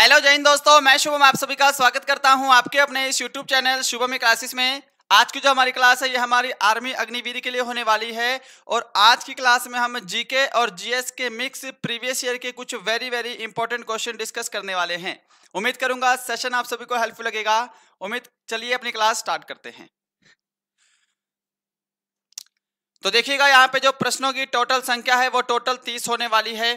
hello Jain दोस्तों मैं शुभम आप सभी का स्वागत करता हूं आपके अपने इस यूट्यूब चैनल शुभम क्लासेस में आज की जो हमारी क्लास है ये हमारी आर्मी अग्निवीर के लिए होने वाली है और आज की क्लास में हम जीके और जीएस के मिक्स प्रीवियस ईयर के कुछ very very important question discuss करने वाले हैं उम्मीद करूंगा सेशन आप सभी को हेल्पफुल लगेगा उम्मीद चलिए अपनी क्लास स्टार्ट करते हैं तो देखिएगा यहाँ पे जो प्रश्नों की टोटल संख्या है वो टोटल तीस होने वाली है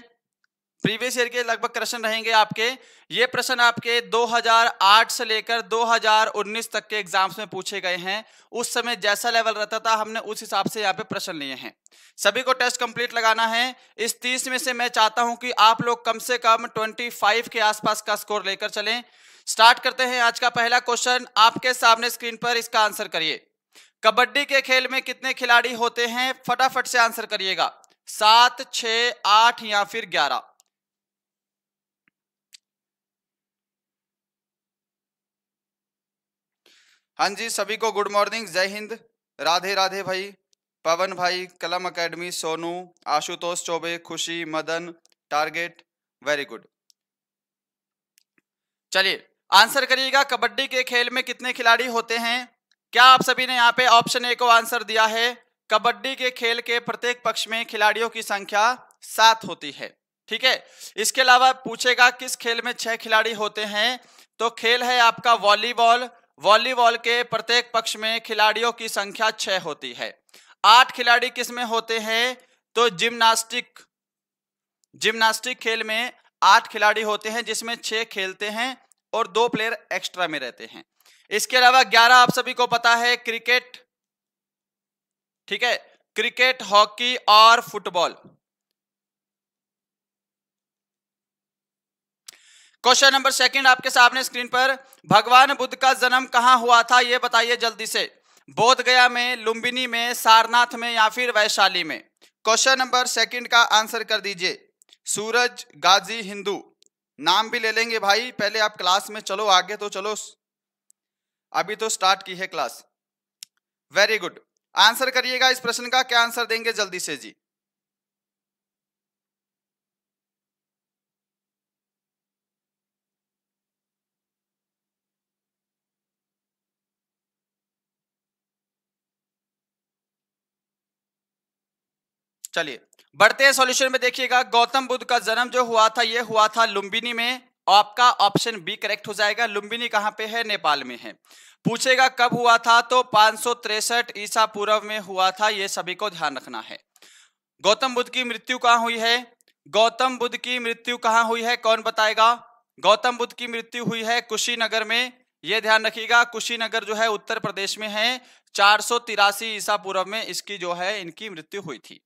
प्रीवियस ईयर के लगभग प्रश्न रहेंगे आपके ये प्रश्न आपके 2008 से लेकर 2019 तक के एग्जाम्स में पूछे गए हैं उस समय जैसा लेवल रहता था हमने उस हिसाब से यहाँ पे प्रश्न लिए हैं सभी को टेस्ट कंप्लीट लगाना है इस 30 में से मैं चाहता हूं कि आप लोग कम से कम 25 के आसपास का स्कोर लेकर चलें स्टार्ट करते हैं आज का पहला क्वेश्चन आपके सामने स्क्रीन पर इसका आंसर करिए कबड्डी के खेल में कितने खिलाड़ी होते हैं फटाफट से आंसर करिएगा सात छ आठ या फिर ग्यारह हाँ जी सभी को गुड मॉर्निंग जय हिंद राधे राधे भाई पवन भाई कलम academy Sonu Ashutosh Choubey Khushi Madan target very good चलिए आंसर करिएगा कबड्डी के खेल में कितने खिलाड़ी होते हैं क्या आप सभी ने यहाँ पे ऑप्शन ए को आंसर दिया है कबड्डी के खेल के प्रत्येक पक्ष में खिलाड़ियों की संख्या सात होती है ठीक है इसके अलावा पूछेगा किस खेल में छह खिलाड़ी होते हैं तो खेल है आपका वॉलीबॉल वॉलीबॉल के प्रत्येक पक्ष में खिलाड़ियों की संख्या छह होती है आठ खिलाड़ी किसमें होते हैं तो जिम्नास्टिक जिम्नास्टिक खेल में आठ खिलाड़ी होते हैं जिसमें छह खेलते हैं और दो प्लेयर एक्स्ट्रा में रहते हैं इसके अलावा ग्यारह आप सभी को पता है क्रिकेट ठीक है क्रिकेट हॉकी और फुटबॉल क्वेश्चन नंबर सेकंड आपके सामने स्क्रीन पर भगवान बुद्ध का जन्म कहाँ हुआ था ये बताइए जल्दी से बोध गया में लुम्बिनी में सारनाथ में या फिर वैशाली में क्वेश्चन नंबर सेकंड का आंसर कर दीजिए सूरज गाजी हिंदू नाम भी ले लेंगे भाई पहले आप क्लास में चलो आगे तो चलो अभी तो स्टार्ट की है क्लास वेरी गुड आंसर करिएगा इस प्रश्न का क्या आंसर देंगे जल्दी से जी चलिए बढ़ते हैं सॉल्यूशन में देखिएगा गौतम बुद्ध का जन्म जो हुआ था ये हुआ था लुम्बिनी में आपका ऑप्शन बी करेक्ट हो जाएगा लुम्बिनी कहाँ पे है नेपाल में है पूछेगा कब हुआ था तो पांच ईसा पूर्व में हुआ था ये सभी को ध्यान रखना है गौतम बुद्ध की मृत्यु कहाँ हुई है गौतम बुद्ध की मृत्यु कहाँ हुई है कौन बताएगा गौतम बुद्ध की मृत्यु हुई है कुशीनगर में यह ध्यान रखिएगा कुशीनगर जो है उत्तर प्रदेश में है चार ईसा पूर्व में इसकी जो है इनकी मृत्यु हुई थी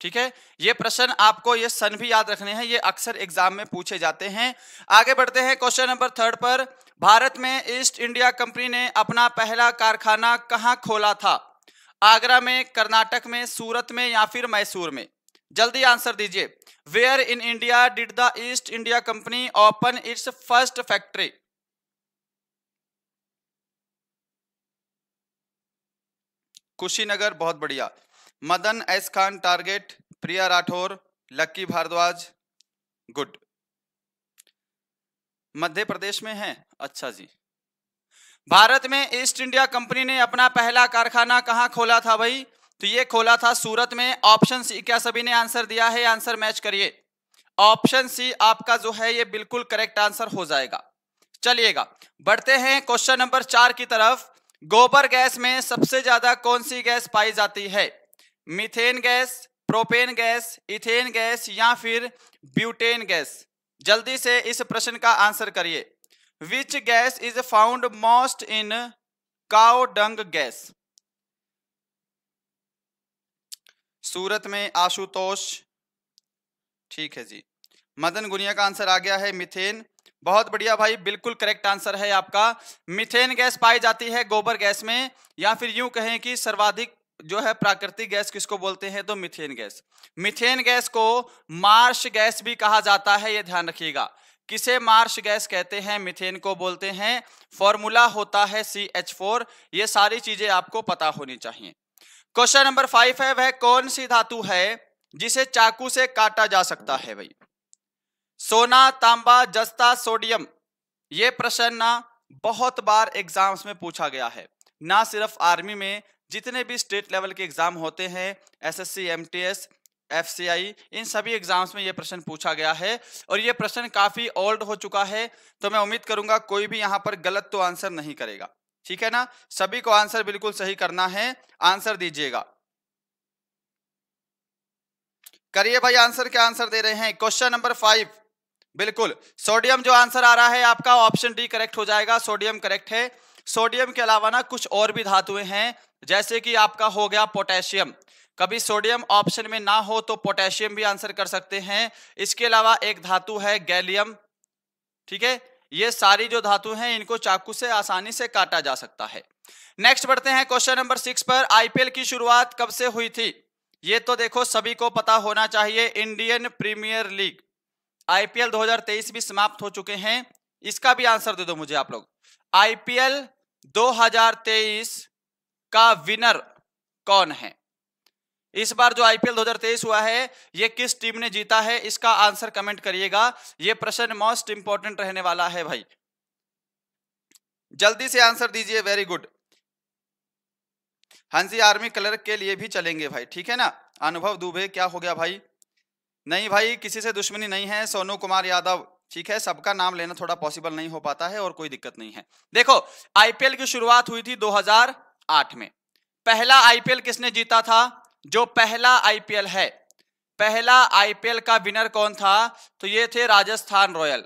ठीक है ये प्रश्न आपको ये सन भी याद रखने हैं ये अक्सर एग्जाम में पूछे जाते हैं आगे बढ़ते हैं क्वेश्चन नंबर थर्ड पर भारत में ईस्ट इंडिया कंपनी ने अपना पहला कारखाना कहाँ खोला था आगरा में कर्नाटक में सूरत में या फिर मैसूर में जल्दी आंसर दीजिए where in India did the East India Company open its first factory Kushinagar बहुत बढ़िया Madan S Khan target Priya Rathore Lucky Bhardwaj good Madhya Pradesh में है अच्छा जी भारत में ईस्ट इंडिया कंपनी ने अपना पहला कारखाना कहां खोला था भाई तो ये खोला था सूरत में ऑप्शन सी क्या सभी ने आंसर दिया है आंसर मैच करिए ऑप्शन सी आपका जो है ये बिल्कुल करेक्ट आंसर हो जाएगा चलिएगा बढ़ते हैं क्वेश्चन नंबर चार की तरफ गोबर गैस में सबसे ज्यादा कौन सी गैस पाई जाती है methane gas propane gas ethane gas या फिर ब्यूटेन गैस जल्दी से इस प्रश्न का आंसर करिए which gas is found most in cow gas Surat में आशुतोष ठीक है जी मदन गुनिया का आंसर आ गया है मिथेन बहुत बढ़िया भाई बिल्कुल करेक्ट आंसर है आपका मिथेन गैस पाई जाती है गोबर गैस में या फिर यूं कहें कि सर्वाधिक जो है प्राकृतिक गैस किसको बोलते हैं तो मिथेन गैस मिथेन गैस को मार्श गैस भी कहा जाता है ये ध्यान रखिएगा किसे मार्श गैस कहते हैं मिथेन को बोलते हैं फॉर्मूला होता है सी एच फोर ये सारी चीजें आपको पता होनी चाहिए क्वेश्चन नंबर फाइव है वह कौन सी धातु है जिसे चाकू से काटा जा सकता है भाई सोना तांबा जस्ता सोडियम ये प्रश्न ना बहुत बार एग्जाम्स में पूछा गया है ना सिर्फ आर्मी में जितने भी स्टेट लेवल के एग्जाम होते हैं एसएससी एमटीएस एफसीआई इन सभी एग्जाम्स में ये प्रश्न पूछा गया है और ये प्रश्न काफी ओल्ड हो चुका है तो मैं उम्मीद करूंगा कोई भी यहाँ पर गलत तो आंसर नहीं करेगा ठीक है ना सभी को आंसर बिल्कुल सही करना है आंसर दीजिएगा करिए भाई आंसर क्या आंसर दे रहे हैं क्वेश्चन नंबर फाइव बिल्कुल सोडियम जो आंसर आ रहा है आपका ऑप्शन डी करेक्ट हो जाएगा सोडियम करेक्ट है सोडियम के अलावा ना कुछ और भी धातुएं हैं जैसे कि आपका हो गया पोटेशियम कभी सोडियम ऑप्शन में ना हो तो पोटेशियम भी आंसर कर सकते हैं इसके अलावा एक धातु है गैलियम ठीक है ये सारी जो धातु हैं इनको चाकू से आसानी से काटा जा सकता है नेक्स्ट बढ़ते हैं क्वेश्चन नंबर सिक्स पर आईपीएल की शुरुआत कब से हुई थी ये तो देखो सभी को पता होना चाहिए इंडियन प्रीमियर लीग आईपीएल 2023 भी समाप्त हो चुके हैं इसका भी आंसर दे दो मुझे आप लोग आईपीएल 2023 का विनर कौन है इस बार जो आईपीएल 2023 हुआ है ये किस टीम ने जीता है इसका आंसर कमेंट करिएगा ये प्रश्न मोस्ट इंपॉर्टेंट रहने वाला है भाई जल्दी से आंसर दीजिए very good Hansi army clerk के लिए भी चलेंगे भाई ठीक है ना अनुभव दुबे क्या हो गया भाई नहीं भाई किसी से दुश्मनी नहीं है सोनू कुमार यादव ठीक है सबका नाम लेना थोड़ा पॉसिबल नहीं हो पाता है और कोई दिक्कत नहीं है देखो आईपीएल की शुरुआत हुई थी 2000 आठ में पहला आईपीएल किसने जीता था जो पहला आईपीएल है पहला आईपीएल का विनर कौन था तो ये थे राजस्थान रॉयल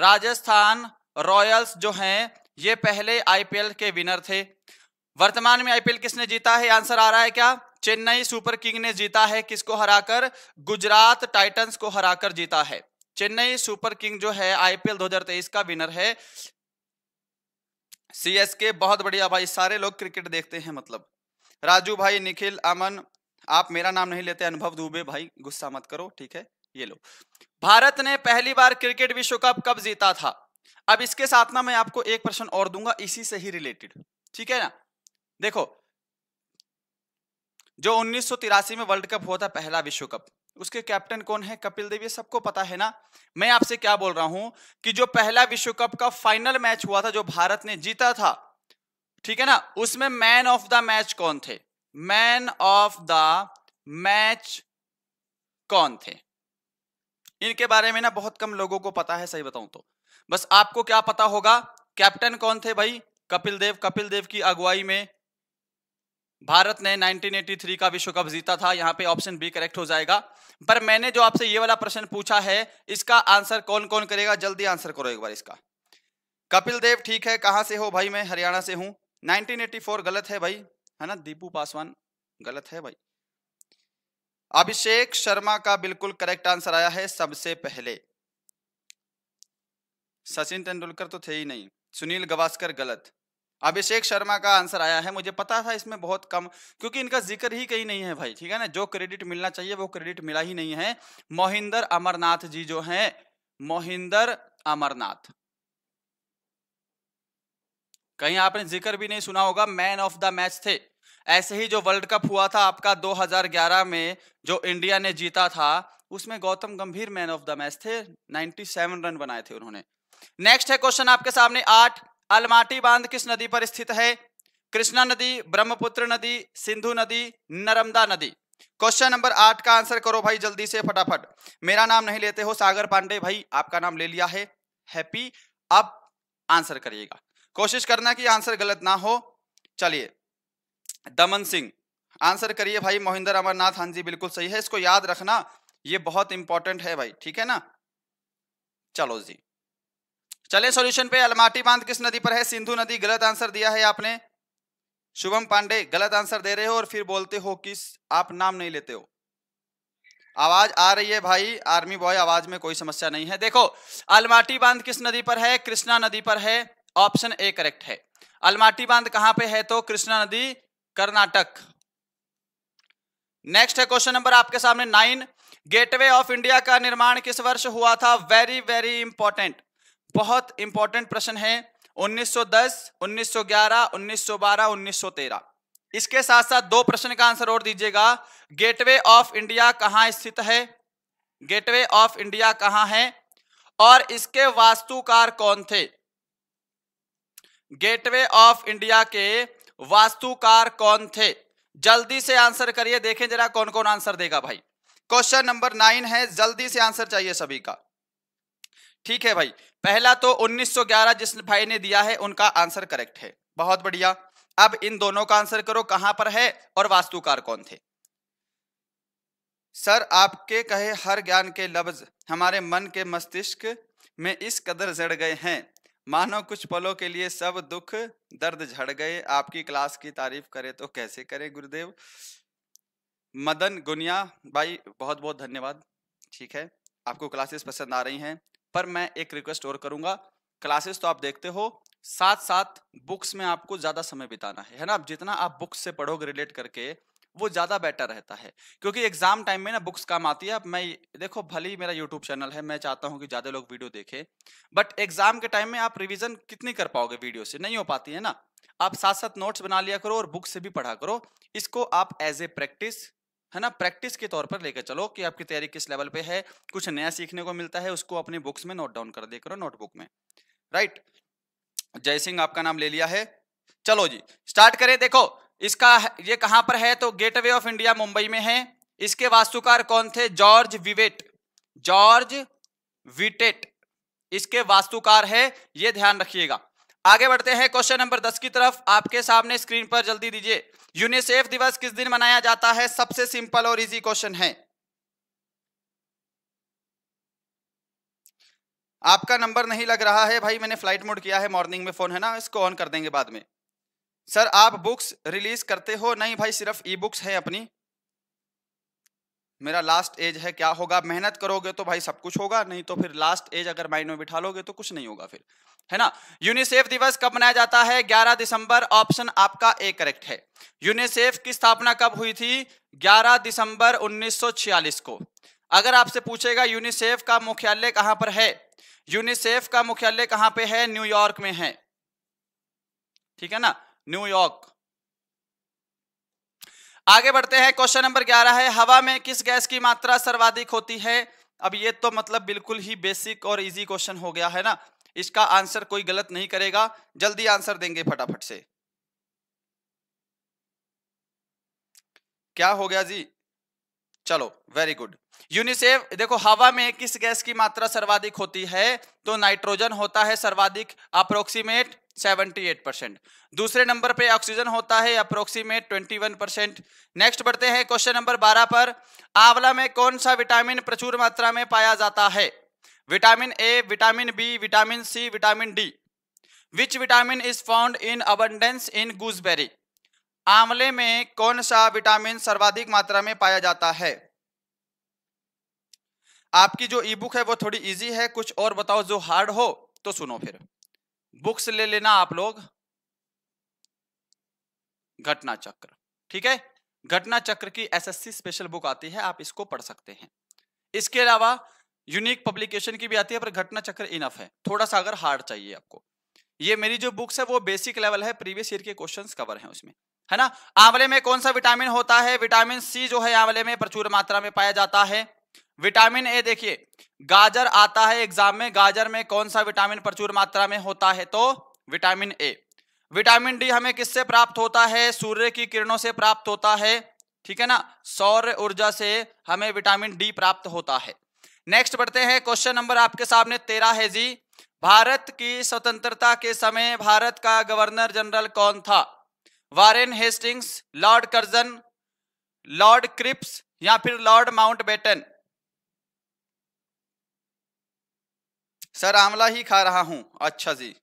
राजस्थान रॉयल्स जो हैं ये पहले आईपीएल के विनर थे वर्तमान में आईपीएल किसने जीता है आंसर आ रहा है क्या चेन्नई सुपर किंग ने जीता है किसको हराकर गुजरात टाइटंस को हराकर जीता है चेन्नई सुपर किंग जो है आईपीएल 2023 का विनर है सी एस के बहुत बढ़िया भाई सारे लोग क्रिकेट देखते हैं मतलब राजू भाई निखिल अमन आप मेरा नाम नहीं लेते अनुभव दुबे भाई गुस्सा मत करो ठीक है ये लो भारत ने पहली बार क्रिकेट विश्व कप कब जीता था अब इसके साथ ना मैं आपको एक प्रश्न और दूंगा इसी से ही रिलेटेड ठीक है ना देखो जो उन्नीस में वर्ल्ड कप हुआ था पहला विश्व कप उसके कैप्टन कौन है कपिल देव ये सबको पता है ना मैं आपसे क्या बोल रहा हूं कि जो पहला विश्व कप का फाइनल मैच हुआ था जो भारत ने जीता था ठीक है ना उसमें मैन ऑफ द मैच कौन थे मैन ऑफ द मैच कौन थे इनके बारे में ना बहुत कम लोगों को पता है सही बताऊं तो बस आपको क्या पता होगा कैप्टन कौन थे भाई कपिल देव कपिल देव की अगुवाई में भारत ने 1983 का विश्व कप जीता था यहाँ पे ऑप्शन बी करेक्ट हो जाएगा पर मैंने जो आपसे ये वाला प्रश्न पूछा है इसका आंसर कौन कौन करेगा जल्दी आंसर करो एक बार इसका कपिल देव ठीक है कहाँ से हो भाई मैं हरियाणा से हूँ 1984 गलत है भाई है ना दीपू पासवान गलत है भाई अभिषेक शर्मा का बिल्कुल करेक्ट आंसर आया है सबसे पहले सचिन तेंदुलकर तो थे ही नहीं सुनील गवास्कर गलत अभिषेक शर्मा का आंसर आया है मुझे पता था इसमें बहुत कम क्योंकि इनका जिक्र ही कहीं नहीं है भाई ठीक है ना जो क्रेडिट मिलना चाहिए वो क्रेडिट मिला ही नहीं है मोहिंदर अमरनाथ जी जो हैं मोहिंदर अमरनाथ कहीं आपने जिक्र भी नहीं सुना होगा मैन ऑफ द मैच थे ऐसे ही जो वर्ल्ड कप हुआ था आपका 2011 में जो इंडिया ने जीता था उसमें गौतम गंभीर मैन ऑफ द मैच थे 97 रन बनाए थे उन्होंने नेक्स्ट है क्वेश्चन आपके सामने आठ अलमाटी बांध किस नदी पर स्थित है कृष्णा नदी ब्रह्मपुत्र नदी सिंधु नदी नर्मदा नदी क्वेश्चन नंबर आठ का आंसर करो भाई जल्दी से फटाफट मेरा नाम नहीं लेते हो सागर पांडे भाई आपका नाम ले लिया है हैप्पी अब आंसर करिएगा कोशिश करना कि आंसर गलत ना हो चलिए दमन सिंह आंसर करिए भाई मोहिंदर अमरनाथ हां जी बिल्कुल सही है इसको याद रखना ये बहुत इंपॉर्टेंट है भाई ठीक है ना चलो जी चले सॉल्यूशन पे अलमाटी बांध किस नदी पर है सिंधु नदी गलत आंसर दिया है आपने शुभम पांडे गलत आंसर दे रहे हो और फिर बोलते हो कि आप नाम नहीं लेते हो आवाज आ रही है भाई आर्मी बॉय आवाज में कोई समस्या नहीं है देखो अलमाटी बांध किस नदी पर है कृष्णा नदी पर है ऑप्शन ए करेक्ट है अलमाटी बांध कहां पे है तो कृष्णा नदी कर्नाटक नेक्स्ट है क्वेश्चन नंबर आपके सामने नाइन गेटवे ऑफ इंडिया का निर्माण किस वर्ष हुआ था वेरी वेरी इंपॉर्टेंट बहुत इंपॉर्टेंट प्रश्न है 1910, 1911, 1912, 1913 इसके साथ साथ दो प्रश्न का आंसर और दीजिएगा गेटवे ऑफ इंडिया कहाँ स्थित है गेटवे ऑफ इंडिया कहां है और इसके वास्तुकार कौन थे गेटवे ऑफ इंडिया के वास्तुकार कौन थे जल्दी से आंसर करिए देखें जरा कौन कौन आंसर देगा भाई क्वेश्चन नंबर नाइन है जल्दी से आंसर चाहिए सभी का ठीक है भाई पहला तो 1911 जिस भाई ने दिया है उनका आंसर करेक्ट है बहुत बढ़िया अब इन दोनों का आंसर करो कहां पर है और वास्तुकार कौन थे सर आपके कहे हर ज्ञान के लफ्ज हमारे मन के मस्तिष्क में इस कदर जड़ गए हैं मानो कुछ पलों के लिए सब दुख दर्द झड़ गए आपकी क्लास की तारीफ करे तो कैसे करें गुरुदेव मदन गुनिया भाई बहुत बहुत धन्यवाद ठीक है आपको क्लासेस पसंद आ रही हैं पर मैं एक रिक्वेस्ट और करूंगा क्लासेस तो आप देखते हो साथ साथ बुक्स में आपको ज्यादा समय बिताना है है ना जितना आप बुक्स से पढ़ोगे रिलेट करके वो ज्यादा बेटर रहता है क्योंकि एग्जाम टाइम में ना बुक्स काम आती है अब मैं देखो भले ही मेरा यूट्यूब चैनल है मैं चाहता हूँ कि ज्यादा लोग वीडियो देखें बट एग्जाम के टाइम में आप रिविजन कितनी कर पाओगे वीडियो से नहीं हो पाती है ना आप साथ साथ नोट्स बना लिया करो और बुक से भी पढ़ा करो इसको आप एज ए प्रैक्टिस है ना प्रैक्टिस के तौर पर लेकर चलो कि आपकी तैयारी किस लेवल पे है कुछ नया सीखने को मिलता है उसको अपने बुक्स में नोट डाउन कर दे करो नोटबुक में राइट जय सिंह आपका नाम ले लिया है चलो जी स्टार्ट करें देखो इसका ये कहां पर है तो गेटवे ऑफ इंडिया मुंबई में है इसके वास्तुकार कौन थे जॉर्ज विवेट जॉर्ज विटेट इसके वास्तुकार है ये ध्यान रखिएगा आगे बढ़ते हैं क्वेश्चन नंबर दस की तरफ आपके सामने स्क्रीन पर जल्दी दीजिए यूनिसेफ दिवस किस दिन मनाया जाता है सबसे सिंपल और इजी क्वेश्चन है आपका नंबर नहीं लग रहा है भाई मैंने फ्लाइट मोड किया है मॉर्निंग में फोन है ना इसको ऑन कर देंगे बाद में सर आप बुक्स रिलीज करते हो नहीं भाई सिर्फ ई बुक्स है अपनी मेरा लास्ट एज है क्या होगा मेहनत करोगे तो भाई सब कुछ होगा नहीं तो फिर लास्ट एज अगर माइंड में बिठा लोगे तो कुछ नहीं होगा फिर है ना यूनिसेफ दिवस कब मनाया जाता है 11 दिसंबर ऑप्शन आपका ए करेक्ट है यूनिसेफ की स्थापना कब हुई थी 11 दिसंबर 1946 को अगर आपसे पूछेगा यूनिसेफ का मुख्यालय कहां पर है यूनिसेफ का मुख्यालय कहां पे है न्यूयॉर्क में है ठीक है ना न्यूयॉर्क आगे बढ़ते हैं क्वेश्चन नंबर ग्यारह है हवा में किस गैस की मात्रा सर्वाधिक होती है अब ये तो मतलब बिल्कुल ही बेसिक और इजी क्वेश्चन हो गया है ना इसका आंसर कोई गलत नहीं करेगा जल्दी आंसर देंगे फटाफट से क्या हो गया जी चलो वेरी गुड यूनिसेफ देखो हवा में किस गैस की मात्रा सर्वाधिक होती है तो नाइट्रोजन होता है सर्वाधिक अप्रोक्सीमेट 78 परसेंट दूसरे नंबर पे ऑक्सीजन होता है अप्रोक्सीमेट 21 परसेंट नेक्स्ट बढ़ते हैं क्वेश्चन नंबर 12 पर आंवला में कौन सा विटामिन प्रचुर मात्रा में पाया जाता है vitamin A vitamin B vitamin C vitamin D which vitamin is found in abundance in gooseberry आंवले में कौन सा विटामिन सर्वाधिक मात्रा में पाया जाता है आपकी जो ई बुक है वो थोड़ी इजी है कुछ और बताओ जो हार्ड हो तो सुनो फिर बुक्स ले लेना आप लोग घटना चक्र ठीक है घटना चक्र की एसएससी स्पेशल बुक आती है आप इसको पढ़ सकते हैं इसके अलावा यूनिक पब्लिकेशन की भी आती है पर घटना चक्र इनफ है थोड़ा सा अगर हार्ड चाहिए आपको ये मेरी जो बुक्स है वो बेसिक लेवल है प्रीवियस ईयर के क्वेश्चन कवर है उसमें है ना आंवले में कौन सा विटामिन होता है विटामिन सी जो है आंवले में प्रचुर मात्रा में पाया जाता है विटामिन ए देखिए गाजर आता है एग्जाम में गाजर में कौन सा विटामिन प्रचुर मात्रा में होता है तो विटामिन ए विटामिन डी हमें किससे प्राप्त होता है सूर्य की किरणों से प्राप्त होता है ठीक है ना सौर ऊर्जा से हमें विटामिन डी प्राप्त होता है नेक्स्ट बढ़ते हैं क्वेश्चन नंबर आपके सामने तेरह है जी भारत की स्वतंत्रता के समय भारत का गवर्नर जनरल कौन था Warren Hastings Lord Curzon Lord Cripps या फिर लॉर्ड माउंट बेटन सर आंवला ही खा रहा हूँ अच्छा जी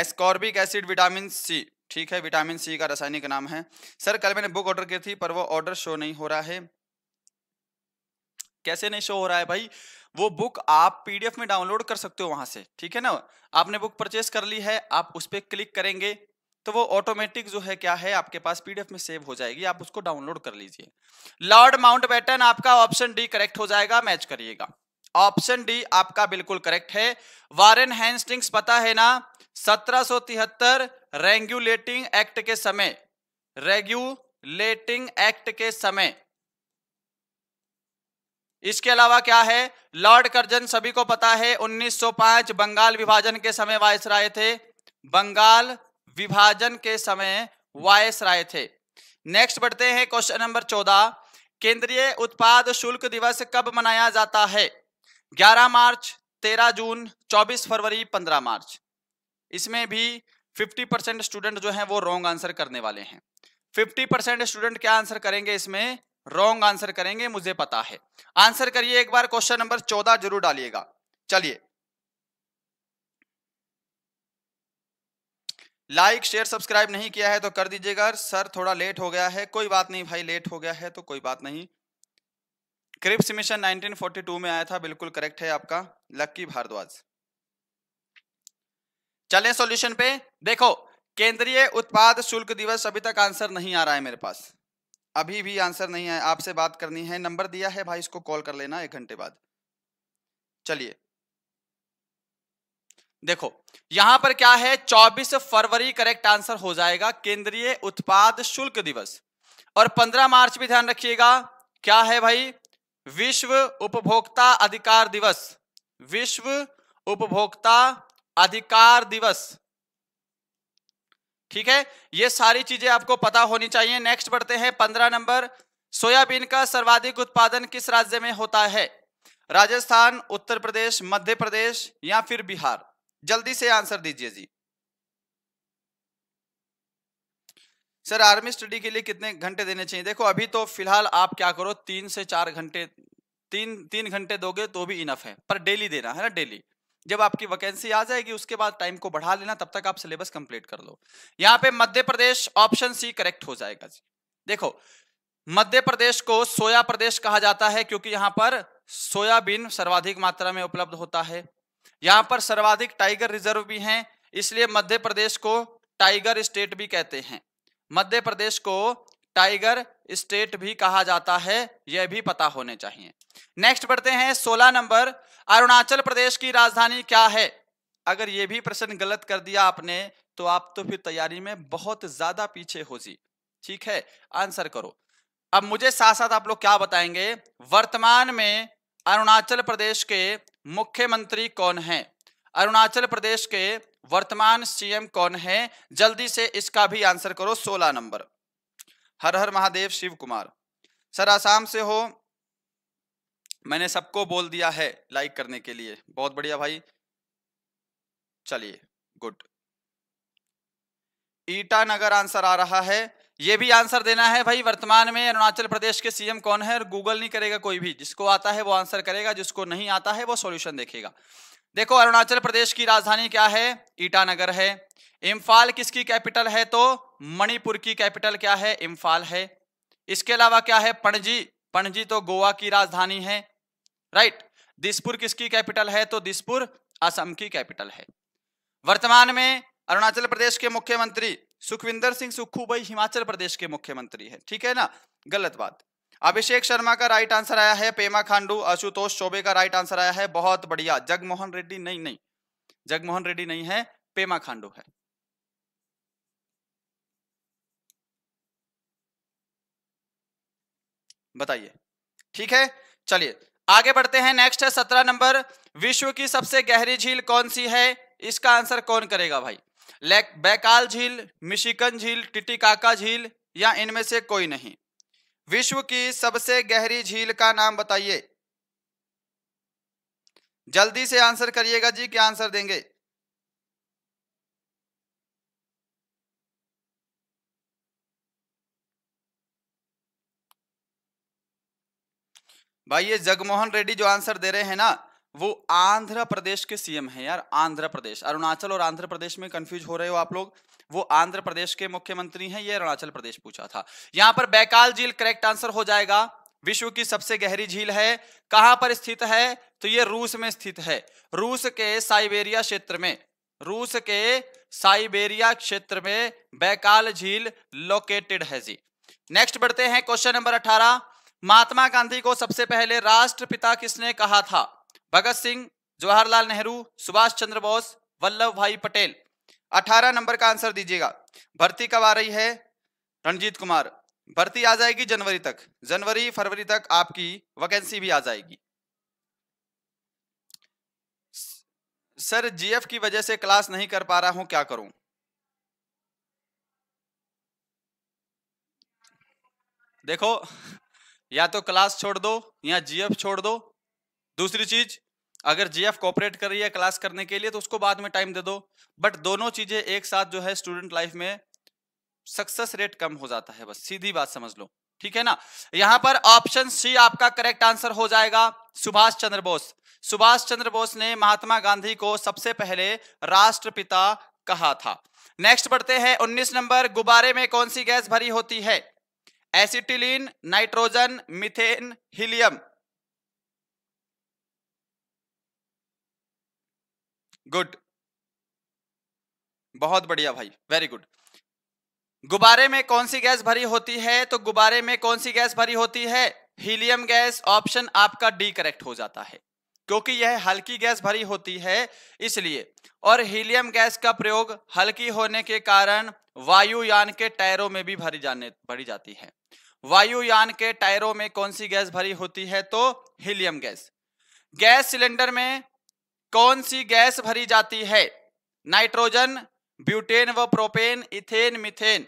एस्कॉर्बिक एसिड विटामिन सी ठीक है विटामिन सी का रासायनिक नाम है सर कल मैंने बुक ऑर्डर की थी पर वो ऑर्डर शो नहीं हो रहा है कैसे नहीं शो हो रहा है भाई वो बुक आप पीडीएफ में डाउनलोड कर सकते हो वहां से ठीक है ना आपने बुक परचेस कर ली है आप उस पर क्लिक करेंगे तो वो ऑटोमेटिक जो है क्या है आपके पास पीडीएफ में सेव हो जाएगी आप उसको डाउनलोड कर लीजिए लॉर्ड माउंट आपका ऑप्शन डी करेक्ट हो जाएगा मैच करिएगा ऑप्शन डी आपका बिल्कुल करेक्ट है वारेन हैंस्टिंग्स पता है ना 1773 रेगुलेटिंग एक्ट के समय रेगुलेटिंग एक्ट के समय इसके अलावा क्या है लॉर्ड कर्जन सभी को पता है 1905 बंगाल विभाजन के समय वायस राय थे बंगाल विभाजन के समय वायस राय थे नेक्स्ट बढ़ते हैं क्वेश्चन नंबर चौदह केंद्रीय उत्पाद शुल्क दिवस कब मनाया जाता है 11 मार्च 13 जून 24 फरवरी 15 मार्च इसमें भी 50 परसेंट स्टूडेंट जो हैं वो रॉन्ग आंसर करने वाले हैं 50 परसेंट स्टूडेंट क्या आंसर करेंगे इसमें रॉन्ग आंसर करेंगे मुझे पता है आंसर करिए एक बार क्वेश्चन नंबर 14 जरूर डालिएगा चलिए लाइक शेयर सब्सक्राइब नहीं किया है तो कर दीजिएगा सर थोड़ा लेट हो गया है कोई बात नहीं भाई लेट हो गया है तो कोई बात नहीं क्रिप्स मिशन 1942 में आया था बिल्कुल करेक्ट है आपका लक्की भारद्वाज चले सॉल्यूशन पे देखो केंद्रीय उत्पाद शुल्क दिवस अभी तक आंसर नहीं आ रहा है मेरे पास अभी भी आंसर नहीं आया आपसे बात करनी है नंबर दिया है भाई इसको कॉल कर लेना एक घंटे बाद चलिए देखो यहां पर क्या है 24 फरवरी करेक्ट आंसर हो जाएगा केंद्रीय उत्पाद शुल्क दिवस और 15 मार्च भी ध्यान रखिएगा क्या है भाई विश्व उपभोक्ता अधिकार दिवस विश्व उपभोक्ता अधिकार दिवस ठीक है ये सारी चीजें आपको पता होनी चाहिए नेक्स्ट बढ़ते हैं पंद्रह नंबर सोयाबीन का सर्वाधिक उत्पादन किस राज्य में होता है राजस्थान उत्तर प्रदेश मध्य प्रदेश या फिर बिहार जल्दी से आंसर दीजिए जी सर आर्मी स्टडी के लिए कितने घंटे देने चाहिए देखो अभी तो फिलहाल आप क्या करो तीन से चार घंटे तीन तीन घंटे दोगे तो भी इनफ है पर डेली देना है ना डेली जब आपकी वैकेंसी आ जाएगी उसके बाद टाइम को बढ़ा लेना तब तक आप सिलेबस कंप्लीट कर लो यहाँ पे मध्य प्रदेश ऑप्शन सी करेक्ट हो जाएगा जी देखो मध्य प्रदेश को सोया प्रदेश कहा जाता है क्योंकि यहाँ पर सोयाबीन सर्वाधिक मात्रा में उपलब्ध होता है यहाँ पर सर्वाधिक टाइगर रिजर्व भी हैं इसलिए मध्य प्रदेश को टाइगर स्टेट भी कहते हैं मध्य प्रदेश को टाइगर स्टेट भी कहा जाता है यह भी पता होने चाहिए नेक्स्ट बढ़ते हैं सोलह नंबर अरुणाचल प्रदेश की राजधानी क्या है अगर यह भी प्रश्न गलत कर दिया आपने तो आप तो फिर तैयारी में बहुत ज्यादा पीछे हो जी ठीक है आंसर करो अब मुझे साथ साथ आप लोग क्या बताएंगे वर्तमान में अरुणाचल प्रदेश के मुख्यमंत्री कौन है अरुणाचल प्रदेश के वर्तमान सीएम कौन है जल्दी से इसका भी आंसर करो सोलह नंबर हर हर महादेव शिव कुमार सर आसाम से हो मैंने सबको बोल दिया है लाइक करने के लिए बहुत बढ़िया भाई चलिए गुड ईटानगर आंसर आ रहा है ये भी आंसर देना है भाई वर्तमान में अरुणाचल प्रदेश के सीएम कौन है और गूगल नहीं करेगा कोई भी जिसको आता है वो आंसर करेगा जिसको नहीं आता है वो सॉल्यूशन देखेगा देखो अरुणाचल प्रदेश की राजधानी क्या है ईटानगर है इम्फाल किसकी कैपिटल है तो मणिपुर की कैपिटल क्या है इम्फाल है इसके अलावा क्या है पणजी पणजी तो गोवा की राजधानी है राइट दिसपुर किसकी कैपिटल है तो दिसपुर असम की कैपिटल है वर्तमान में अरुणाचल प्रदेश के मुख्यमंत्री सुखविंदर सिंह सुक्खू भाई हिमाचल प्रदेश के मुख्यमंत्री है ठीक है ना गलत बात अभिषेक शर्मा का राइट आंसर आया है पेमा खांडू आशुतोष चौबे का राइट आंसर आया है बहुत बढ़िया जगमोहन रेड्डी नहीं नहीं जगमोहन रेड्डी नहीं है पेमा खांडू है बताइए ठीक है चलिए आगे बढ़ते हैं नेक्स्ट है सत्रह नंबर विश्व की सबसे गहरी झील कौन सी है इसका आंसर कौन करेगा भाई लेक बैकाल झील मिशिकन झील टिटिकाका झील या इनमें से कोई नहीं विश्व की सबसे गहरी झील का नाम बताइए जल्दी से आंसर करिएगा जी क्या आंसर देंगे भाई ये जगमोहन रेड्डी जो आंसर दे रहे हैं ना वो आंध्र प्रदेश के सीएम है यार आंध्र प्रदेश अरुणाचल और आंध्र प्रदेश में कंफ्यूज हो रहे हो आप लोग वो आंध्र प्रदेश के मुख्यमंत्री हैं ये अरुणाचल प्रदेश पूछा था यहां पर बैकाल झील करेक्ट आंसर हो जाएगा विश्व की सबसे गहरी झील है कहां पर स्थित है तो ये रूस में स्थित है रूस के साइबेरिया क्षेत्र में रूस के साइबेरिया क्षेत्र में बैकाल झील लोकेटेड है जी नेक्स्ट बढ़ते हैं क्वेश्चन नंबर अठारह महात्मा गांधी को सबसे पहले राष्ट्रपिता किसने कहा था भगत सिंह जवाहरलाल नेहरू सुभाष चंद्र बोस वल्लभ भाई पटेल अठारह नंबर का आंसर दीजिएगा भर्ती कब आ रही है रणजीत कुमार भर्ती आ जाएगी जनवरी तक जनवरी फरवरी तक आपकी वैकेंसी भी आ जाएगी सर जीएफ की वजह से क्लास नहीं कर पा रहा हूं क्या करूं देखो या तो क्लास छोड़ दो या जीएफ छोड़ दो दूसरी चीज अगर जीएफ कॉपरेट कर रही है क्लास करने के लिए तो उसको बाद में टाइम दे दो बट दोनों चीजें एक साथ जो है स्टूडेंट लाइफ में सक्सेस रेट कम हो जाता है बस सीधी बात समझ लो ठीक है ना यहां पर ऑप्शन सी आपका करेक्ट आंसर हो जाएगा सुभाष चंद्र बोस सुभाष चंद्र बोस ने महात्मा गांधी को सबसे पहले राष्ट्रपिता कहा था नेक्स्ट बढ़ते हैं उन्नीस नंबर गुब्बारे में कौन सी गैस भरी होती है acetylene nitrogen methane helium good बहुत बढ़िया भाई वेरी गुड गुब्बारे में कौन सी गैस भरी होती है तो गुब्बारे में कौन सी गैस भरी होती है हीलियम गैस ऑप्शन आपका डी करेक्ट हो जाता है क्योंकि यह हल्की गैस भरी होती है इसलिए और हीलियम गैस का प्रयोग हल्की होने के कारण वायुयान के टायरों में भी भरी जाने भरी जाती है वायुयान के टायरों में कौन सी गैस भरी होती है तो हीलियम गैस गैस सिलेंडर में कौन सी गैस भरी जाती है नाइट्रोजन ब्यूटेन व प्रोपेन इथेन मिथेन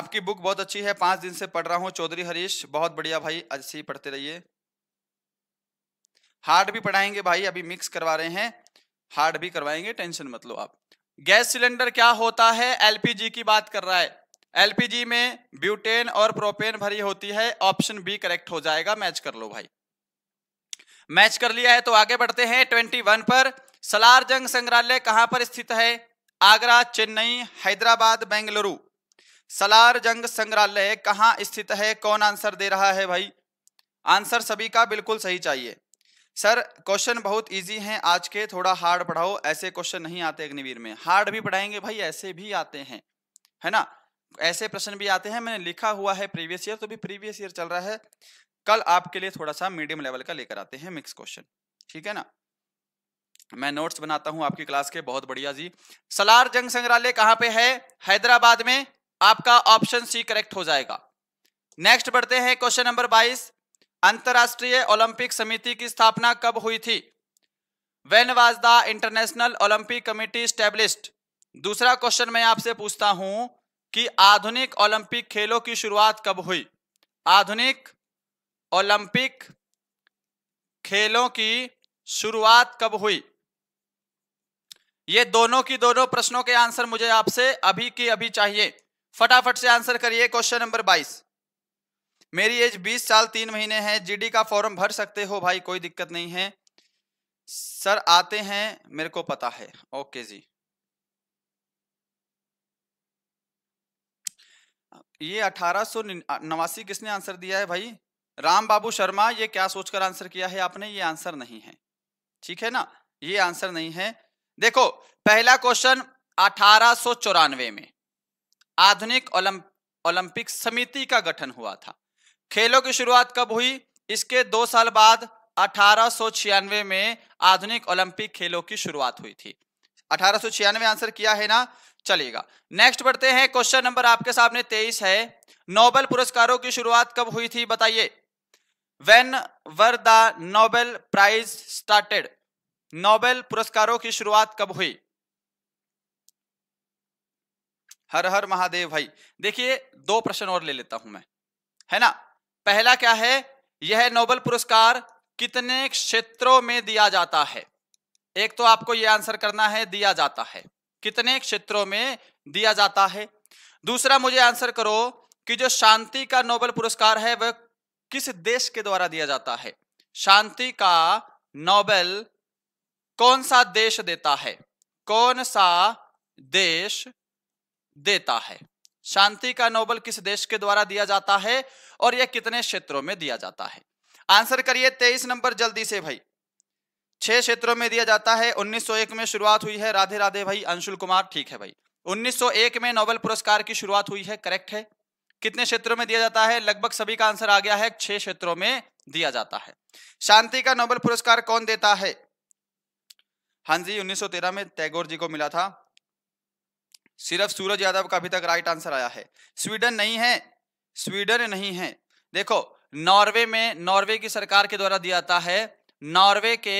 आपकी बुक बहुत अच्छी है पांच दिन से पढ़ रहा हूं चौधरी हरीश बहुत बढ़िया भाई अच्छे ही पढ़ते रहिए हार्ड भी पढ़ाएंगे भाई अभी मिक्स करवा रहे हैं हार्ड भी करवाएंगे टेंशन मत लो आप गैस सिलेंडर क्या होता है एलपीजी की बात कर रहा है एलपीजी में ब्यूटेन और प्रोपेन भरी होती है ऑप्शन बी करेक्ट हो जाएगा मैच कर लो भाई मैच कर लिया है तो आगे बढ़ते हैं ट्वेंटी वन पर सलार जंग संग्रहालय कहां पर स्थित है आगरा चेन्नई हैदराबाद बेंगलुरु सलार जंग संग्रहालय कहाँ स्थित है कौन आंसर दे रहा है भाई आंसर सभी का बिल्कुल सही चाहिए सर क्वेश्चन बहुत इजी हैं आज के थोड़ा हार्ड पढ़ाओ ऐसे क्वेश्चन नहीं आते अग्निवीर में हार्ड भी पढ़ाएंगे भाई ऐसे भी आते हैं है ना ऐसे प्रश्न भी आते हैं मैंने लिखा हुआ है प्रीवियस ईयर तो भी प्रीवियस ईयर चल रहा है कल आपके लिए थोड़ा सा मीडियम लेवल का लेकर आते हैं मिक्स क्वेश्चन ठीक है ना मैं नोट्स बनाता हूं आपकी क्लास के बहुत बढ़िया जी सलार जंग संग्रहालय कहां पे है हैदराबाद में आपका ऑप्शन सी करेक्ट हो जाएगा नेक्स्ट बढ़ते हैं क्वेश्चन नंबर 22 अंतरराष्ट्रीय ओलंपिक समिति की स्थापना कब हुई थी when was the International Olympic Committee established दूसरा क्वेश्चन मैं आपसे पूछता हूं कि आधुनिक ओलंपिक खेलों की शुरुआत कब हुई आधुनिक ओलंपिक खेलों की शुरुआत कब हुई ये दोनों की दोनों प्रश्नों के आंसर मुझे आपसे अभी की अभी चाहिए फटाफट से आंसर करिए क्वेश्चन नंबर बाईस मेरी एज बीस साल तीन महीने है जीडी का फॉर्म भर सकते हो भाई कोई दिक्कत नहीं है सर आते हैं मेरे को पता है ओके जी ये अठारह सो नवासी किसने आंसर दिया है भाई राम बाबू शर्मा ये क्या सोचकर आंसर किया है आपने ये आंसर नहीं है ठीक है ना ये आंसर नहीं है देखो पहला क्वेश्चन अठारह में आधुनिक ओलंपिक उलंप, समिति का गठन हुआ था खेलों की शुरुआत कब हुई इसके दो साल बाद अठारह में आधुनिक ओलंपिक खेलों की शुरुआत हुई थी अठारह आंसर किया है ना चलेगा नेक्स्ट बढ़ते हैं क्वेश्चन नंबर आपके सामने तेईस है नोबेल पुरस्कारों की शुरुआत कब हुई थी बताइए when were the Nobel Prize started Nobel पुरस्कारों की शुरुआत कब हुई हर हर महादेव भाई देखिए दो प्रश्न और ले लेता हूं मैं है ना पहला क्या है यह नोबेल पुरस्कार कितने क्षेत्रों में दिया जाता है एक तो आपको यह आंसर करना है दिया जाता है कितने क्षेत्रों में दिया जाता है दूसरा मुझे आंसर करो कि जो शांति का नोबेल पुरस्कार है वह किस देश के द्वारा दिया जाता है शांति का नोबेल कौन सा देश देता है कौन सा देश देता है शांति का नोबेल किस देश के द्वारा दिया जाता है और यह कितने क्षेत्रों में दिया जाता है आंसर करिए तेईस नंबर जल्दी से भाई छह क्षेत्रों में दिया जाता है 1901 में शुरुआत हुई है राधे राधे भाई अंशुल कुमार ठीक है भाई 1901 में नोबेल पुरस्कार की शुरुआत हुई है करेक्ट है कितने क्षेत्रों में दिया जाता है लगभग सभी का आंसर आ गया है छह क्षेत्रों में दिया जाता है शांति का नोबेल पुरस्कार कौन देता है हाँ जी में टैगोर जी को मिला था सिर्फ सूरज यादव का अभी तक राइट आंसर आया है स्वीडन नहीं है स्वीडन नहीं है देखो नॉर्वे में नॉर्वे की सरकार के द्वारा दिया जाता है नॉर्वे के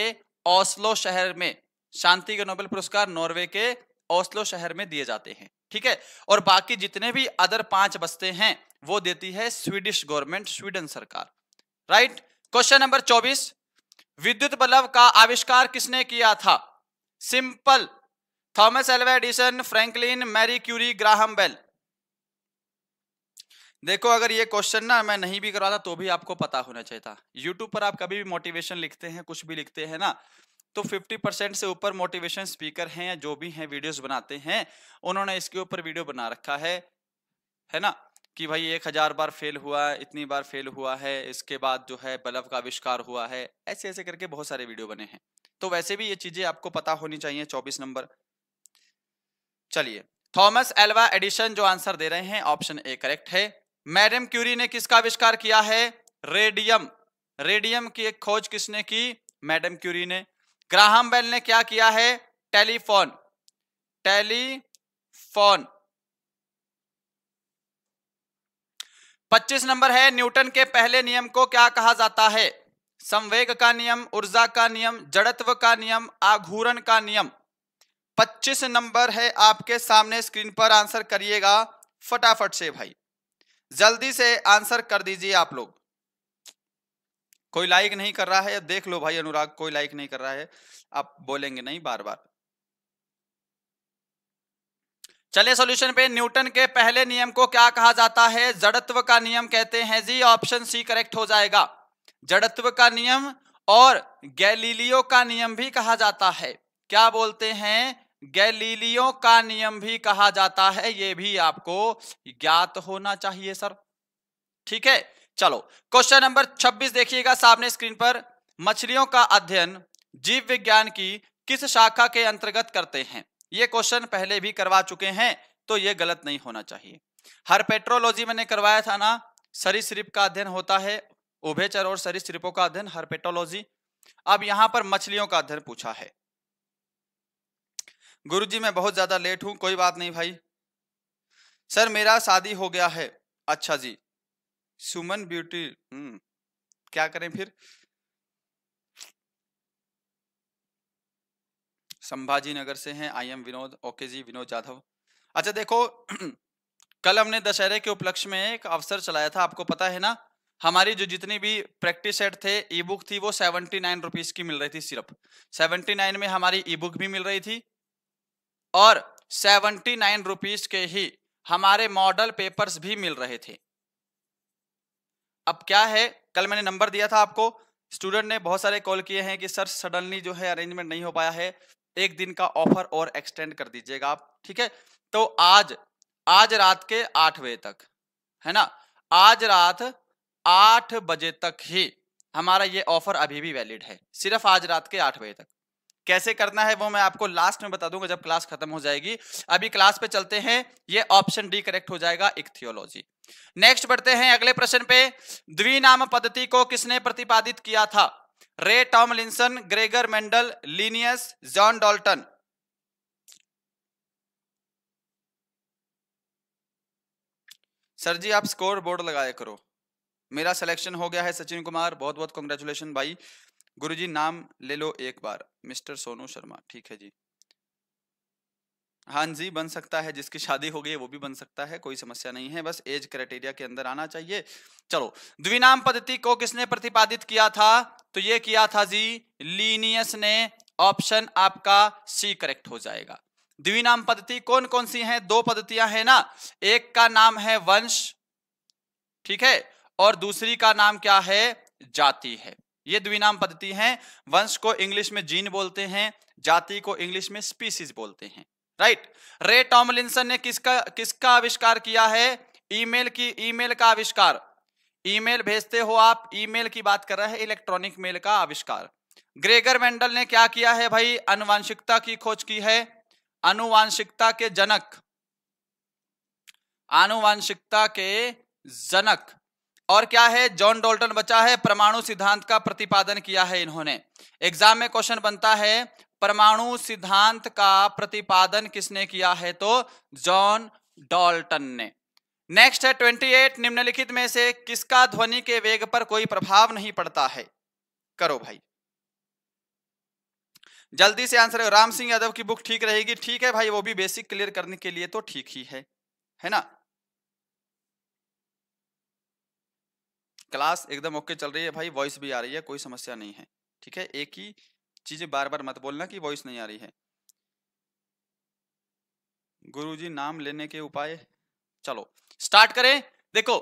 ओस्लो शहर में शांति का नोबेल पुरस्कार नॉर्वे के ओस्लो शहर में दिए जाते हैं ठीक है और बाकी जितने भी अदर पांच बस्ते हैं वो देती है स्वीडिश गवर्नमेंट स्वीडन सरकार राइट क्वेश्चन नंबर चौबीस विद्युत बल्ब का आविष्कार किसने किया था simple Thomas Alva Edison Franklin Mary Curie Graham Bell देखो अगर ये क्वेश्चन ना मैं नहीं भी करवाता तो भी आपको पता होना चाहिए था यूट्यूब पर आप कभी भी मोटिवेशन लिखते हैं कुछ भी लिखते हैं ना तो 50 परसेंट से ऊपर मोटिवेशन स्पीकर हैं या जो भी हैं वीडियोस बनाते हैं उन्होंने इसके ऊपर वीडियो बना रखा है है ना कि भाई एक हजार बार फेल हुआ है इतनी बार फेल हुआ है इसके बाद जो है बल्ब का आविष्कार हुआ है ऐसे ऐसे करके बहुत सारे वीडियो बने हैं तो वैसे भी ये चीजें आपको पता होनी चाहिए चौबीस नंबर चलिए थॉमस एल्वा एडिशन जो आंसर दे रहे हैं ऑप्शन ए करेक्ट है मैडम क्यूरी ने किसका आविष्कार किया है रेडियम रेडियम की एक खोज किसने की मैडम क्यूरी ने ग्राहम बेल ने क्या किया है टेलीफोन टेलीफोन 25 नंबर है न्यूटन के पहले नियम को क्या कहा जाता है संवेग का नियम ऊर्जा का नियम जड़त्व का नियम आघूरण का नियम 25 नंबर है आपके सामने स्क्रीन पर आंसर करिएगा फटाफट से भाई जल्दी से आंसर कर दीजिए आप लोग कोई लाइक नहीं कर रहा है देख लो भाई अनुराग कोई लाइक नहीं कर रहा है आप बोलेंगे नहीं बार बार चले सॉल्यूशन पे न्यूटन के पहले नियम को क्या कहा जाता है जड़त्व का नियम कहते हैं जी ऑप्शन सी करेक्ट हो जाएगा जड़त्व का नियम और गैलीलियो का नियम भी कहा जाता है क्या बोलते हैं गैलीलियो का नियम भी कहा जाता है ये भी आपको ज्ञात होना चाहिए सर ठीक है चलो क्वेश्चन नंबर 26 देखिएगा सामने स्क्रीन पर मछलियों का अध्ययन जीव विज्ञान की किस शाखा के अंतर्गत करते हैं ये क्वेश्चन पहले भी करवा चुके हैं तो ये गलत नहीं होना चाहिए हर पेट्रोलॉजी मैंने करवाया था ना सरीसृप का अध्ययन होता है उभेचर और सरीसृपों का अध्ययन हर अब यहां पर मछलियों का अध्ययन पूछा है गुरु जी मैं बहुत ज़्यादा लेट हूं कोई बात नहीं भाई सर मेरा शादी हो गया है अच्छा जी सुमन ब्यूटी हम्म, क्या करें फिर संभाजी नगर से हैं आई एम विनोद ओके जी विनोद जाधव अच्छा देखो कल हमने दशहरे के उपलक्ष्य में एक अवसर चलाया था आपको पता है ना हमारी जो जितनी भी प्रैक्टिस सेट थे ई बुक थी वो सेवेंटी नाइन रुपीज की मिल रही थी सिर्फ सेवेंटी नाइन में हमारी ई बुक भी मिल रही थी और सेवेंटी नाइन रुपीज के ही हमारे मॉडल पेपर्स भी मिल रहे थे अब क्या है कल मैंने नंबर दिया था आपको स्टूडेंट ने बहुत सारे कॉल किए हैं कि सर सडनली जो है अरेंजमेंट नहीं हो पाया है एक दिन का ऑफर और एक्सटेंड कर दीजिएगा आप ठीक है तो आज आज रात के आठ बजे तक है ना आज रात आठ बजे तक ही हमारा ये ऑफर अभी भी वैलिड है सिर्फ आज रात के आठ बजे तक कैसे करना है वो मैं आपको लास्ट में बता दूंगा जब क्लास खत्म हो जाएगी अभी क्लास पे चलते हैं ये ऑप्शन डी करेक्ट हो जाएगा इक्थियोलॉजी नेक्स्ट बढ़ते हैं अगले प्रश्न पे द्विनाम पद्धति को किसने प्रतिपादित किया था Ray Tomlinson Gregor Mendel Linnaeus John Dalton sir जी आप स्कोर बोर्ड लगाया करो मेरा सिलेक्शन हो गया है सचिन कुमार बहुत बहुत कॉन्ग्रेचुलेशन भाई गुरुजी नाम ले लो एक बार मिस्टर सोनू शर्मा ठीक है जी हाँ जी बन सकता है जिसकी शादी हो गई वो भी बन सकता है कोई समस्या नहीं है बस एज क्राइटेरिया के अंदर आना चाहिए चलो द्विनाम पद्धति को किसने प्रतिपादित किया था तो ये किया था जी लीनियस ने ऑप्शन आपका सी करेक्ट हो जाएगा द्विनाम पद्धति कौन कौन सी है दो पद्धतियां हैं ना एक का नाम है वंश ठीक है और दूसरी का नाम क्या है जाति है ये द्विनाम पद्धति है वंश को इंग्लिश में जीन बोलते हैं जाति को इंग्लिश में स्पीसीज बोलते हैं राइट रे टॉमलिंसन ने किसका किसका आविष्कार किया है ईमेल की ईमेल का आविष्कार ईमेल भेजते हो आप ईमेल की बात कर रहे हैं इलेक्ट्रॉनिक मेल का आविष्कार ग्रेगर मेंडल ने क्या किया है भाई अनुवांशिकता की खोज की है अनुवांशिकता के जनक अनुवांशिकता के जनक और क्या है जॉन डोल्टन बचा है परमाणु सिद्धांत का प्रतिपादन किया है इन्होंने एग्जाम में क्वेश्चन बनता है परमाणु सिद्धांत का प्रतिपादन किसने किया है तो जॉन डॉल्टन ने नेक्स्ट है 28 निम्नलिखित में से किसका ध्वनि के वेग पर कोई प्रभाव नहीं पड़ता है करो भाई जल्दी से आंसर राम सिंह यादव की बुक ठीक रहेगी ठीक है भाई वो भी बेसिक क्लियर करने के लिए तो ठीक ही है है ना क्लास एकदम ओके चल रही है भाई वॉइस भी आ रही है कोई समस्या नहीं है ठीक है एक ही चीजें बार बार मत बोलना कि वॉइस नहीं आ रही है गुरुजी नाम लेने के उपाय चलो स्टार्ट करें देखो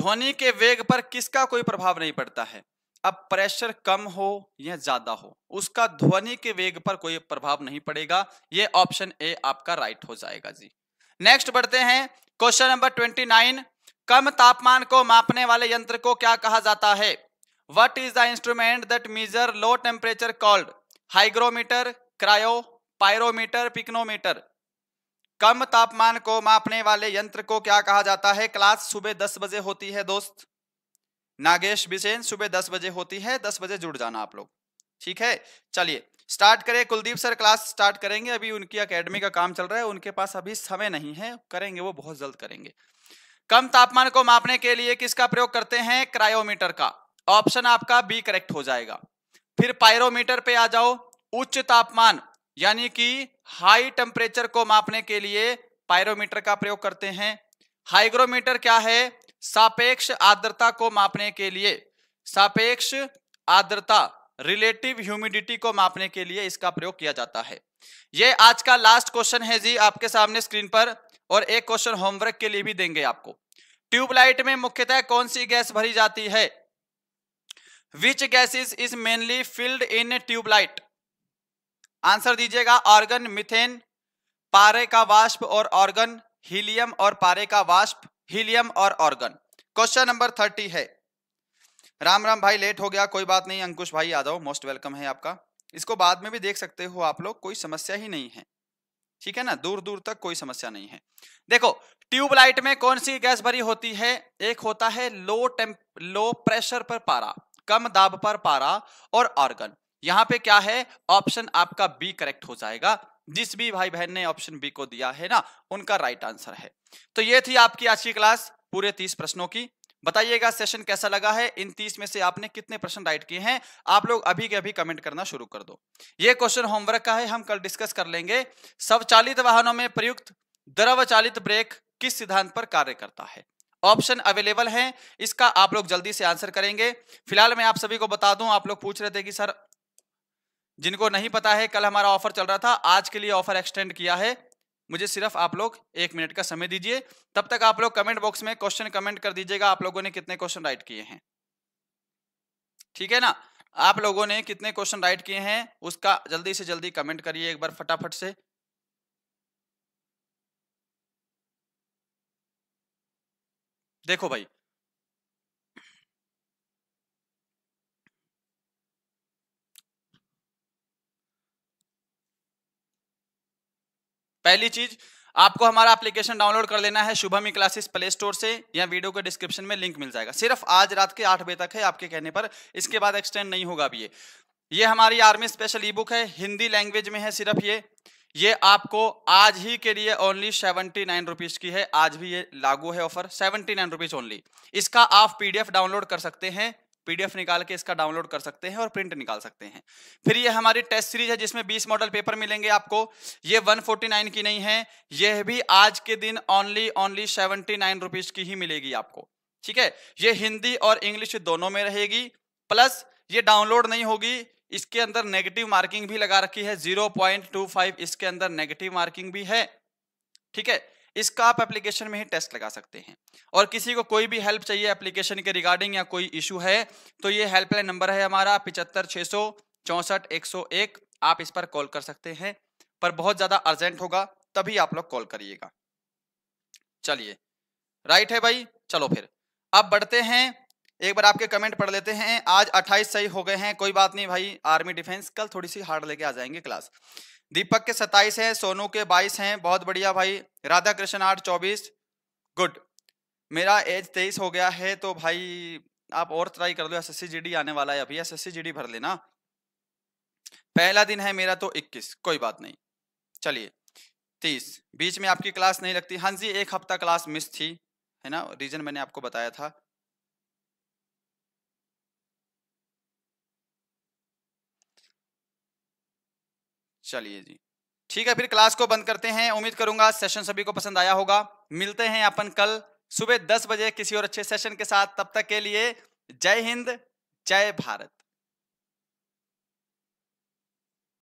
ध्वनि के वेग पर किसका कोई प्रभाव नहीं पड़ता है अब प्रेशर कम हो या ज्यादा हो उसका ध्वनि के वेग पर कोई प्रभाव नहीं पड़ेगा ये ऑप्शन ए आपका राइट हो जाएगा जी नेक्स्ट बढ़ते हैं क्वेश्चन नंबर ट्वेंटी नाइन कम तापमान को मापने वाले यंत्र को क्या कहा जाता है what is the instrument that measure low temperature called hygrometer cryo pyrometer pycnometer कम तापमान को मापने वाले यंत्र को क्या कहा जाता है क्लास सुबह दस बजे होती है दोस्त नागेश बिसेन सुबह दस बजे होती है दस बजे जुड़ जाना आप लोग ठीक है चलिए स्टार्ट करें कुलदीप सर क्लास स्टार्ट करेंगे अभी उनकी अकेडमी का काम चल रहा है उनके पास अभी समय नहीं है करेंगे वो बहुत जल्द करेंगे कम तापमान को मापने के लिए किसका प्रयोग करते हैं क्रायोमीटर का ऑप्शन आपका बी करेक्ट हो जाएगा फिर पायरोमीटर पे आ जाओ उच्च तापमान यानी कि हाई टेम्परेचर को मापने के लिए पायरोमीटर का प्रयोग करते हैं हाइग्रोमीटर क्या है सापेक्ष आर्द्रता को मापने के लिए सापेक्ष आर्द्रता रिलेटिव ह्यूमिडिटी को मापने के लिए इसका प्रयोग किया जाता है ये आज का लास्ट क्वेश्चन है जी आपके सामने स्क्रीन पर और एक क्वेश्चन होमवर्क के लिए भी देंगे आपको ट्यूबलाइट में मुख्यतः कौन सी गैस भरी जाती है which gases is mainly filled in tubelight answer दीजिएगा ऑर्गन मिथेन पारे का वाष्प और ऑर्गन हीलियम और पारे का वाष्प हीलियम और ऑर्गन क्वेश्चन नंबर थर्टी है राम राम भाई लेट हो गया कोई बात नहीं अंकुश भाई आ जाओ मोस्ट वेलकम है आपका इसको बाद में भी देख सकते हो आप लोग कोई समस्या ही नहीं है ठीक है ना दूर दूर तक कोई समस्या नहीं है देखो ट्यूबलाइट में कौन सी गैस भरी होती है एक होता है लो टेम्प लो प्रेशर पर पारा कम दाब पर पारा और ऑर्गन यहां पे क्या है ऑप्शन आपका बी करेक्ट हो जाएगा जिस भी भाई बहन ने ऑप्शन बी को दिया है ना उनका राइट आंसर है तो ये थी आपकी आज की क्लास पूरे तीस प्रश्नों की बताइएगा सेशन कैसा लगा है इन तीस में से आपने कितने प्रश्न राइट किए हैं आप लोग अभी के अभी कमेंट करना शुरू कर दो ये क्वेश्चन होमवर्क का है हम कल डिस्कस कर लेंगे स्वचालित वाहनों में प्रयुक्त द्रव चालित ब्रेक किस सिद्धांत पर कार्य करता है ऑप्शन अवेलेबल है इसका आप लोग जल्दी से आंसर करेंगे फिलहाल मैं आप सभी को बता दूं आप लोग पूछ रहे थे कि सर जिनको नहीं पता है कल हमारा ऑफर चल रहा था आज के लिए ऑफर एक्सटेंड किया है मुझे सिर्फ आप लोग एक मिनट का समय दीजिए तब तक आप लोग कमेंट बॉक्स में क्वेश्चन कमेंट कर दीजिएगा आप लोगों ने कितने क्वेश्चन राइट किए हैं ठीक है ना आप लोगों ने कितने क्वेश्चन राइट किए हैं उसका जल्दी से जल्दी कमेंट करिए एक बार फटाफट से देखो भाई पहली चीज आपको हमारा एप्लीकेशन डाउनलोड कर लेना है शुभमी क्लासेस प्ले स्टोर से या वीडियो के डिस्क्रिप्शन में लिंक मिल जाएगा सिर्फ आज रात के आठ बजे तक है आपके कहने पर इसके बाद एक्सटेंड नहीं होगा अभी ये ये हमारी आर्मी स्पेशल ई बुक है हिंदी लैंग्वेज में है सिर्फ ये ये आपको आज ही के लिए ओनली सेवेंटी नाइन रुपीज की है आज भी ये लागू है offer seventy nine rupees only इसका आप पीडीएफ डाउनलोड कर सकते हैं पीडीएफ निकाल के इसका डाउनलोड कर सकते हैं और प्रिंट निकाल सकते हैं फिर ये हमारी टेस्ट सीरीज है जिसमें 20 मॉडल पेपर मिलेंगे आपको ये 149 की नहीं है यह भी आज के दिन ओनली ओनली 79 नाइन की ही मिलेगी आपको ठीक है ये हिंदी और इंग्लिश दोनों में रहेगी प्लस ये डाउनलोड नहीं होगी इसके अंदर नेगेटिव मार्किंग भी लगा रखी है जीरो इसके अंदर नेगेटिव मार्किंग भी है ठीक है इसका आप एप्लीकेशन में ही टेस्ट लगा सकते हैं और किसी को कोई भी हेल्प चाहिए एप्लीकेशन के रिगार्डिंग या कोई इशू है तो ये हेल्पलाइन नंबर है हमारा पिचहत्तर छः सौ चौंसठ एक सौ एक आप इस पर कॉल कर सकते हैं पर बहुत ज़्यादा अर्जेंट होगा तभी आप लोग कॉल करिएगा चलिए राइट है भाई चलो फिर अब बढ़ते हैं एक बार आपके कमेंट पढ़ लेते हैं आज 28 सही हो गए हैं कोई बात नहीं भाई आर्मी डिफेंस कल थोड़ी सी हार्ड लेके आ जाएंगे क्लास दीपक के सत्ताईस हैं सोनू के बाईस हैं बहुत बढ़िया भाई राधा कृष्ण आठ चौबीस गुड मेरा एज तेईस हो गया है तो भाई आप और ट्राई कर लो एस एस आने वाला है अभी एस एस भर लेना पहला दिन है मेरा तो इक्कीस कोई बात नहीं चलिए तीस बीच में आपकी क्लास नहीं लगती हाँ जी एक हफ्ता क्लास मिस थी है ना रीजन मैंने आपको बताया था चलिए जी ठीक है फिर क्लास को बंद करते हैं उम्मीद करूंगा सेशन सभी को पसंद आया होगा मिलते हैं अपन कल सुबह दस बजे किसी और अच्छे सेशन के साथ तब तक के लिए जय हिंद जय भारत